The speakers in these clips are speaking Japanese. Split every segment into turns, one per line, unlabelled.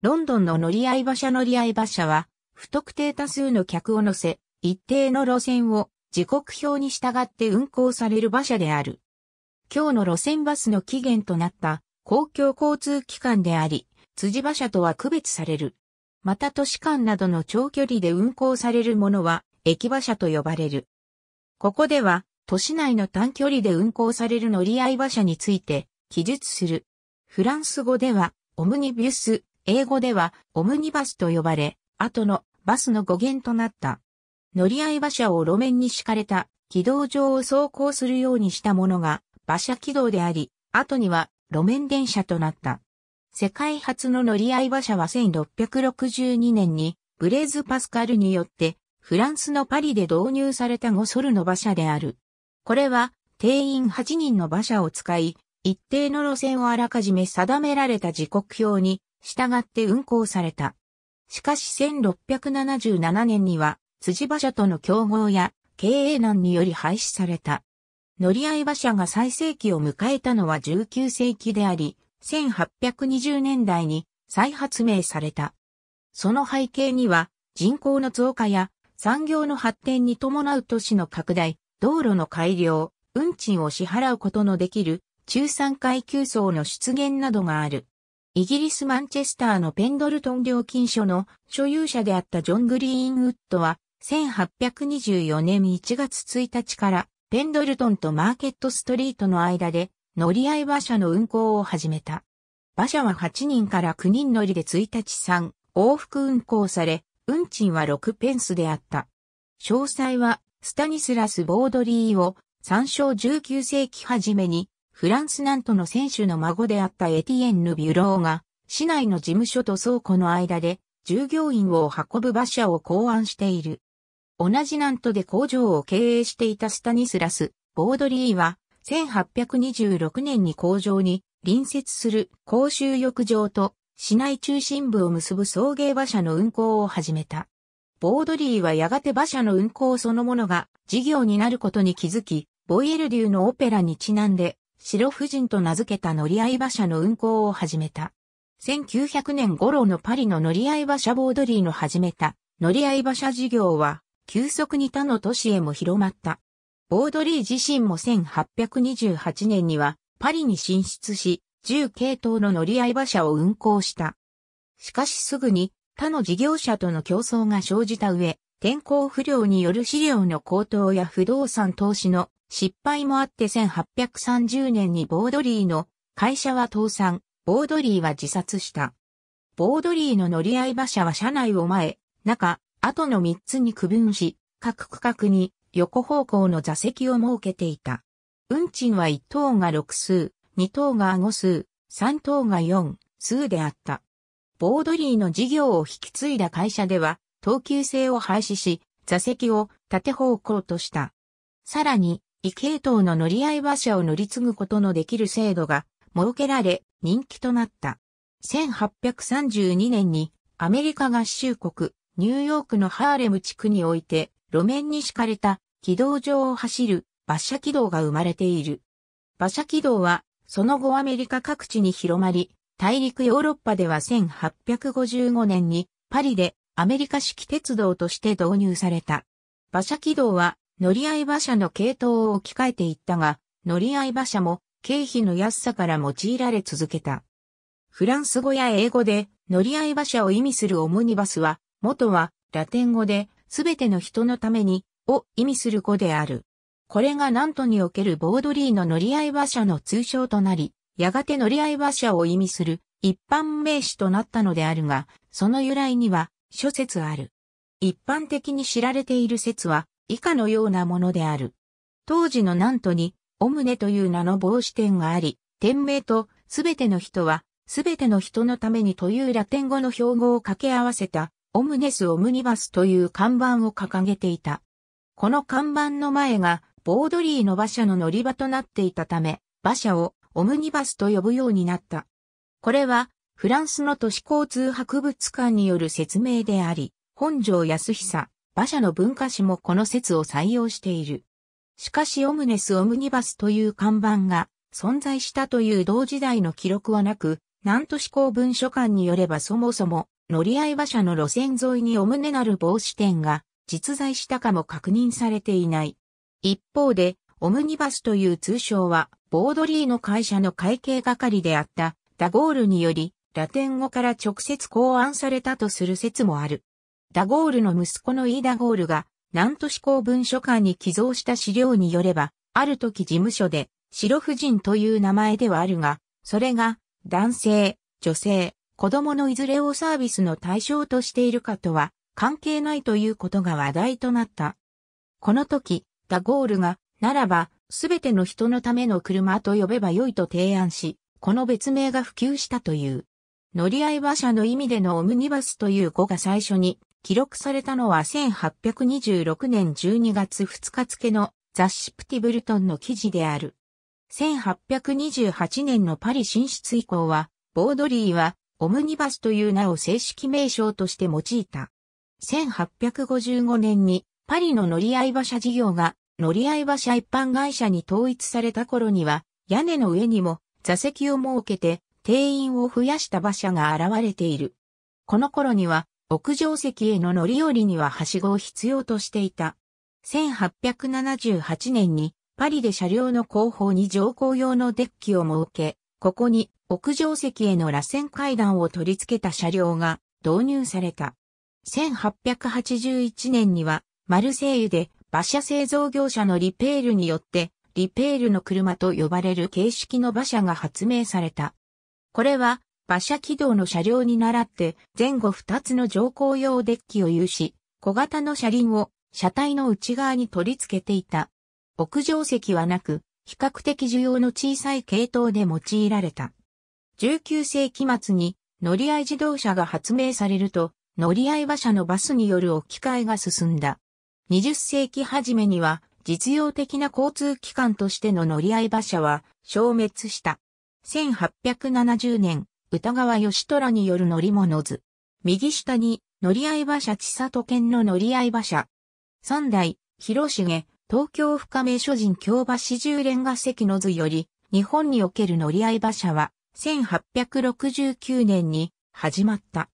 ロンドンの乗り合い馬車乗り合い馬車は、不特定多数の客を乗せ、一定の路線を時刻表に従って運行される馬車である。今日の路線バスの起源となった公共交通機関であり、辻馬車とは区別される。また都市間などの長距離で運行されるものは駅馬車と呼ばれる。ここでは都市内の短距離で運行される乗り合い馬車について記述する。フランス語ではオムニビュス英語ではオムニバスと呼ばれ、後のバスの語源となった。乗り合い馬車を路面に敷かれた軌道上を走行するようにしたものが馬車軌道であり、後には路面電車となった。世界初の乗り合い馬車は1662年にブレーズ・パスカルによってフランスのパリで導入された5ソルの馬車である。これは定員8人の馬車を使い、一定の路線をあらかじめ定められた時刻表に従って運行された。しかし1677年には、辻馬車との競合や経営難により廃止された。乗り合い馬車が最盛期を迎えたのは19世紀であり、1820年代に再発明された。その背景には、人口の増加や産業の発展に伴う都市の拡大、道路の改良、運賃を支払うことのできる中産階級層の出現などがある。イギリスマンチェスターのペンドルトン料金所の所有者であったジョン・グリーンウッドは、1824年1月1日からペンドルトンとマーケットストリートの間で乗り合い馬車の運行を始めた。馬車は8人から9人乗りで1日3往復運行され、運賃は6ペンスであった。詳細はスタニスラス・ボードリーを参照19世紀初めにフランス南都の選手の孫であったエティエンヌ・ビュローが、市内の事務所と倉庫の間で、従業員を運ぶ馬車を考案している。同じ南都で工場を経営していたスタニスラス、ボードリーは、1826年に工場に隣接する公衆浴場と市内中心部を結ぶ送迎馬車の運行を始めた。ボードリーはやがて馬車の運行そのものが事業になることに気づき、ボイエル流のオペラにちなんで白夫人と名付けた乗り合い馬車の運行を始めた。1900年頃のパリの乗り合い馬車ボードリーの始めた乗り合い馬車事業は急速に他の都市へも広まった。ボードリー自身も1828年にはパリに進出し、10系統の乗り合い馬車を運行した。しかしすぐに他の事業者との競争が生じた上、天候不良による資料の高騰や不動産投資の失敗もあって1830年にボードリーの会社は倒産、ボードリーは自殺した。ボードリーの乗り合い馬車は車内を前、中、後の3つに区分し、各区画に横方向の座席を設けていた。運賃は1等が6数、2等が5数、3等が4数であった。ボードリーの事業を引き継いだ会社では、等級制を廃止し、座席を縦方向とした。さらに、異系統の乗り合い馬車を乗り継ぐことのできる制度が設けられ人気となった。1832年にアメリカ合衆国ニューヨークのハーレム地区において路面に敷かれた軌道上を走る馬車軌道が生まれている。馬車軌道はその後アメリカ各地に広まり、大陸ヨーロッパでは1855年にパリでアメリカ式鉄道として導入された。馬車軌道は乗り合い馬車の系統を置き換えていったが、乗り合い馬車も経費の安さから用いられ続けた。フランス語や英語で乗り合い馬車を意味するオムニバスは、元はラテン語で、すべての人のために、を意味する語である。これが南都におけるボードリーの乗り合い馬車の通称となり、やがて乗り合い馬車を意味する一般名詞となったのであるが、その由来には諸説ある。一般的に知られている説は、以下のようなものである。当時の南都に、オムネという名の帽子店があり、店名とすべての人は、すべての人のためにというラテン語の標語を掛け合わせた、オムネス・オムニバスという看板を掲げていた。この看板の前が、ボードリーの馬車の乗り場となっていたため、馬車をオムニバスと呼ぶようになった。これは、フランスの都市交通博物館による説明であり、本庄康久、馬車の文化史もこの説を採用している。しかしオムネス・オムニバスという看板が存在したという同時代の記録はなく、南都市公文書館によればそもそも乗り合い馬車の路線沿いにオムネなる帽子店が実在したかも確認されていない。一方で、オムニバスという通称は、ボードリーの会社の会計係であったダゴールにより、ラテン語から直接考案されたとする説もある。ダゴールの息子のイーダゴールが、南都市公文書館に寄贈した資料によれば、ある時事務所で、白婦人という名前ではあるが、それが、男性、女性、子供のいずれをサービスの対象としているかとは、関係ないということが話題となった。この時、ダゴールが、ならば、すべての人のための車と呼べばよいと提案し、この別名が普及したという。乗り合い馬車の意味でのオムニバスという語が最初に記録されたのは1826年12月2日付の雑誌プティブルトンの記事である。1828年のパリ進出以降は、ボードリーはオムニバスという名を正式名称として用いた。1855年にパリの乗り合い馬車事業が乗り合い馬車一般会社に統一された頃には、屋根の上にも座席を設けて定員を増やした馬車が現れている。この頃には屋上席への乗り降りにははしごを必要としていた。1878年にパリで車両の後方に乗降用のデッキを設け、ここに屋上席への螺旋階段を取り付けた車両が導入された。1881年にはマルセイユで馬車製造業者のリペールによってリペールの車と呼ばれる形式の馬車が発明された。これは馬車軌道の車両に倣って、前後2つの乗降用デッキを有し、小型の車輪を車体の内側に取り付けていた。屋上席はなく、比較的需要の小さい系統で用いられた。19世紀末に乗り合い自動車が発明されると、乗り合い馬車のバスによる置き換えが進んだ。20世紀初めには、実用的な交通機関としての乗り合い馬車は消滅した。1870年、歌川義虎による乗り物図。右下に、乗り合い馬車千里県の乗り合い馬車。三代、広重、東京深名諸人京橋十連合席の図より、日本における乗り合い馬車は、1869年に始まった。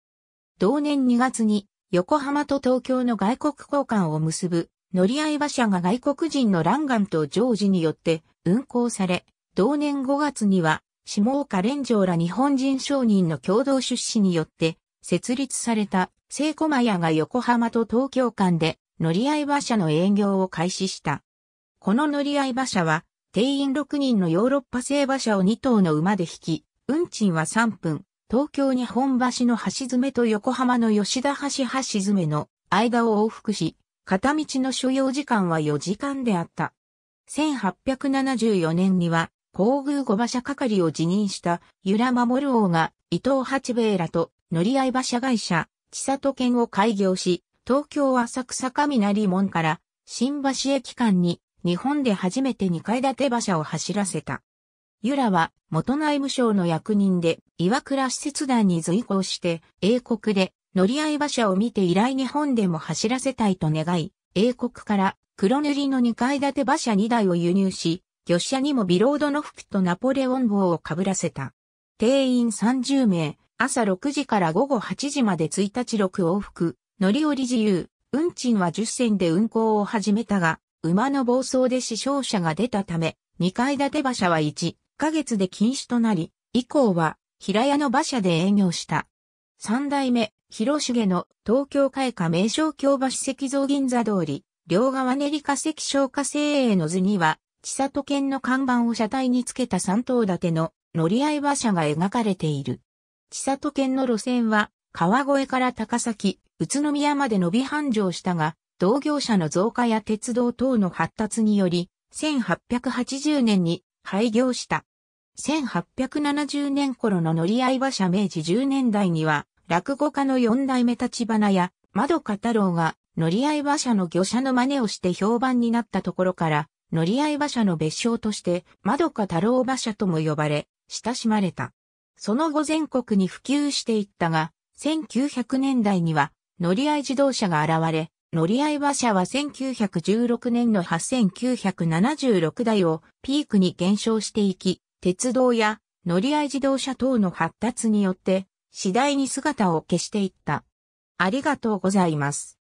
同年2月に、横浜と東京の外国交換を結ぶ、乗り合い馬車が外国人のランガンとジョージによって運行され、同年5月には下岡連城ら日本人商人の共同出資によって設立された聖駒屋が横浜と東京間で乗り合い馬車の営業を開始した。この乗り合い馬車は定員6人のヨーロッパ製馬車を2頭の馬で引き、運賃は3分、東京日本橋の橋詰と横浜の吉田橋橋詰の間を往復し、片道の所要時間は4時間であった。1874年には皇宮五馬車係を辞任した、由良守王が、伊藤八兵衛らと、乗り合い馬車会社、千里県を開業し、東京浅草雷門から、新橋駅間に、日本で初めて二階建て馬車を走らせた。由良は、元内務省の役人で、岩倉使節団に随行して、英国で、乗り合い馬車を見て以来日本でも走らせたいと願い、英国から黒塗りの二階建て馬車二台を輸入し、魚車にもビロードの服とナポレオン帽をかぶらせた。定員30名、朝6時から午後8時まで1日6往復、乗り降り自由、運賃は10銭で運行を始めたが、馬の暴走で死傷者が出たため、2階建て馬車は1ヶ月で禁止となり、以降は平屋の馬車で営業した。三代目、広重の東京開花名称京橋石像銀座通り、両側練り化石消火精鋭の図には、千里県の看板を車体につけた三頭立ての乗り合い馬車が描かれている。千里県の路線は、川越から高崎、宇都宮まで伸び繁盛したが、同業者の増加や鉄道等の発達により、1880年に廃業した。1870年頃の乗り合い馬車明治10年代には、落語家の四代目立花や、窓か太郎が乗り合い馬車の魚車の真似をして評判になったところから、乗り合い馬車の別称として、窓か太郎馬車とも呼ばれ、親しまれた。その後全国に普及していったが、1900年代には乗り合い自動車が現れ、乗り合い馬車は1916年の8976台をピークに減少していき、鉄道や乗り合い自動車等の発達によって次第に姿を消していった。ありがとうございます。